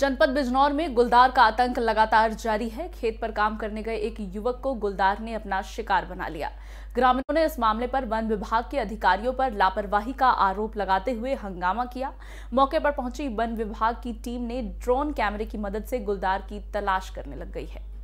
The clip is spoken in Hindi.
जनपद बिजनौर में गुलदार का आतंक लगातार जारी है खेत पर काम करने गए एक युवक को गुलदार ने अपना शिकार बना लिया ग्रामीणों ने इस मामले पर वन विभाग के अधिकारियों पर लापरवाही का आरोप लगाते हुए हंगामा किया मौके पर पहुंची वन विभाग की टीम ने ड्रोन कैमरे की मदद से गुलदार की तलाश करने लग गई है